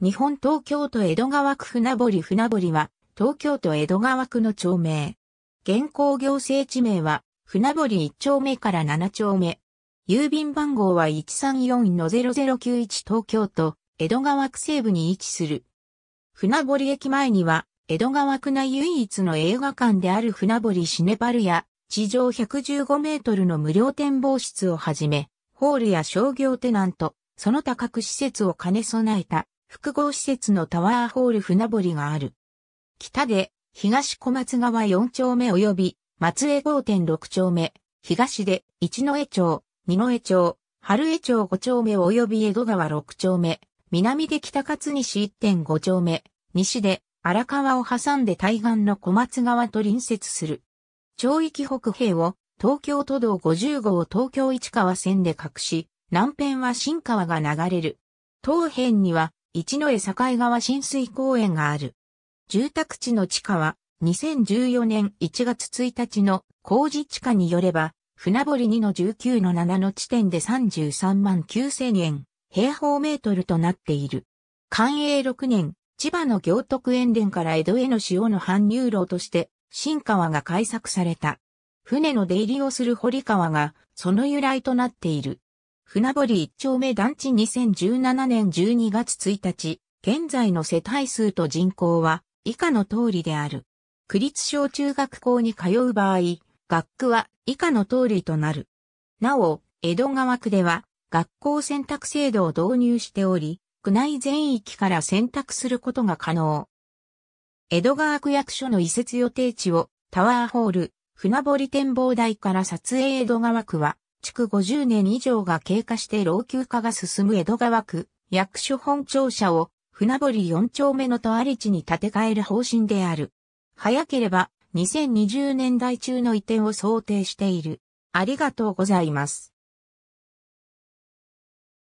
日本東京都江戸川区船堀船堀は、東京都江戸川区の町名。現行行政地名は、船堀1丁目から7丁目。郵便番号は134-0091東京都、江戸川区西部に位置する。船堀駅前には、江戸川区内唯一の映画館である船堀シネパルや、地上115メートルの無料展望室をはじめ、ホールや商業テナント、その他各施設を兼ね備えた複合施設のタワーホール船堀がある。北で、東小松川4丁目及び、松江5.6丁目、東で、一之江町、二之江町、春江町5丁目及び江戸川6丁目、南で北勝西1.5丁目、西で荒川を挟んで対岸の小松川と隣接する。町域北平を東京都道50号東京市川線で隠し、南辺は新川が流れる。東辺には一之江境川浸水公園がある。住宅地の地下は、2014年1月1日の工事地下によれば、船堀2の19の7の地点で33万9000円、平方メートルとなっている。寛永6年、千葉の行徳園連から江戸への潮の搬入路として、新川が開削された。船の出入りをする堀川が、その由来となっている。船堀一丁目団地2017年12月1日、現在の世帯数と人口は以下の通りである。区立小中学校に通う場合、学区は以下の通りとなる。なお、江戸川区では学校選択制度を導入しており、区内全域から選択することが可能。江戸川区役所の移設予定地をタワーホール、船堀展望台から撮影江戸川区は築50年以上が経過して老朽化が進む江戸川区、役所本庁舎を船堀4丁目のとあり地に建て替える方針である。早ければ2020年代中の移転を想定している。ありがとうございます。